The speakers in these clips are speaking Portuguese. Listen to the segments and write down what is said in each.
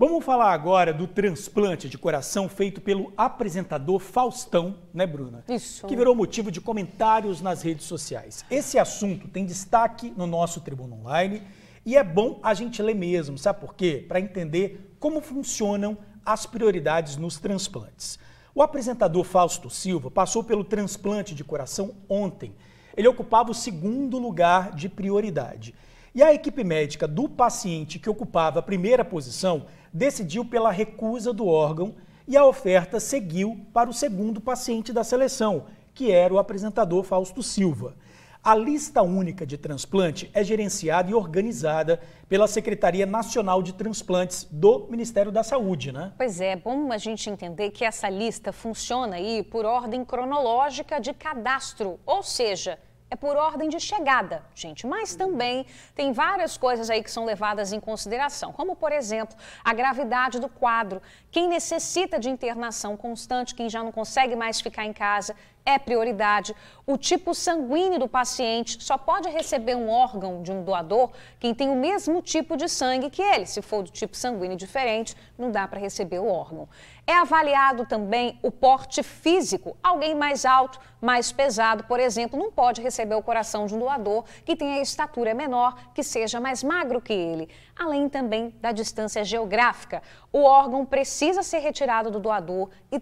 Vamos falar agora do transplante de coração feito pelo apresentador Faustão, né, Bruna? Isso. Que virou motivo de comentários nas redes sociais. Esse assunto tem destaque no nosso Tribuno Online e é bom a gente ler mesmo, sabe por quê? Para entender como funcionam as prioridades nos transplantes. O apresentador Fausto Silva passou pelo transplante de coração ontem. Ele ocupava o segundo lugar de prioridade. E a equipe médica do paciente que ocupava a primeira posição decidiu pela recusa do órgão e a oferta seguiu para o segundo paciente da seleção, que era o apresentador Fausto Silva. A lista única de transplante é gerenciada e organizada pela Secretaria Nacional de Transplantes do Ministério da Saúde, né? Pois é, é bom a gente entender que essa lista funciona aí por ordem cronológica de cadastro, ou seja, é por ordem de chegada, gente. Mas também tem várias coisas aí que são levadas em consideração, como, por exemplo, a gravidade do quadro, quem necessita de internação constante, quem já não consegue mais ficar em casa, é prioridade. O tipo sanguíneo do paciente só pode receber um órgão de um doador quem tem o mesmo tipo de sangue que ele. Se for do tipo sanguíneo diferente, não dá para receber o órgão. É avaliado também o porte físico. Alguém mais alto, mais pesado, por exemplo, não pode receber o coração de um doador que tenha estatura menor, que seja mais magro que ele. Além também da distância geográfica. O órgão precisa ser retirado do doador e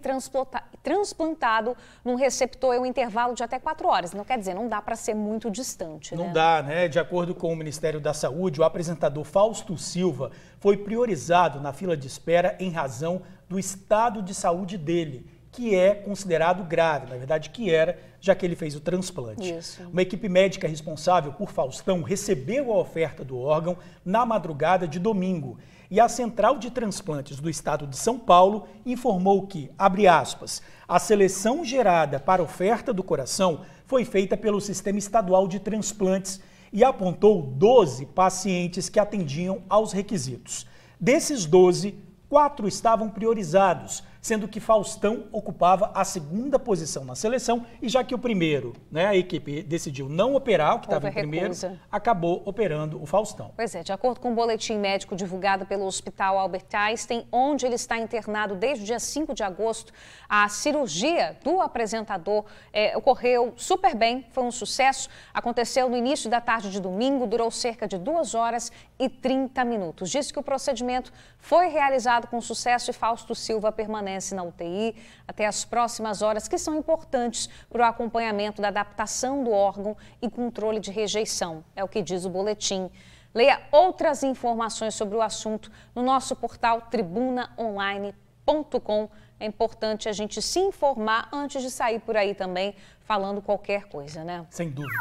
transplantado num receptor interceptou um intervalo de até quatro horas. Não quer dizer, não dá para ser muito distante. Não né? dá, né? De acordo com o Ministério da Saúde, o apresentador Fausto Silva foi priorizado na fila de espera em razão do estado de saúde dele que é considerado grave, na verdade que era, já que ele fez o transplante. Isso. Uma equipe médica responsável por Faustão recebeu a oferta do órgão na madrugada de domingo e a Central de Transplantes do Estado de São Paulo informou que, abre aspas, a seleção gerada para oferta do coração foi feita pelo Sistema Estadual de Transplantes e apontou 12 pacientes que atendiam aos requisitos. Desses 12, quatro estavam priorizados sendo que Faustão ocupava a segunda posição na seleção e já que o primeiro, né, a equipe decidiu não operar o que estava em primeiro, acabou operando o Faustão. Pois é, de acordo com o um boletim médico divulgado pelo Hospital Albert Einstein, onde ele está internado desde o dia 5 de agosto, a cirurgia do apresentador é, ocorreu super bem, foi um sucesso, aconteceu no início da tarde de domingo, durou cerca de 2 horas e 30 minutos. Diz que o procedimento foi realizado com sucesso e Fausto Silva permanece permanece na UTI até as próximas horas, que são importantes para o acompanhamento da adaptação do órgão e controle de rejeição. É o que diz o boletim. Leia outras informações sobre o assunto no nosso portal tribunaonline.com. É importante a gente se informar antes de sair por aí também falando qualquer coisa, né? Sem dúvida.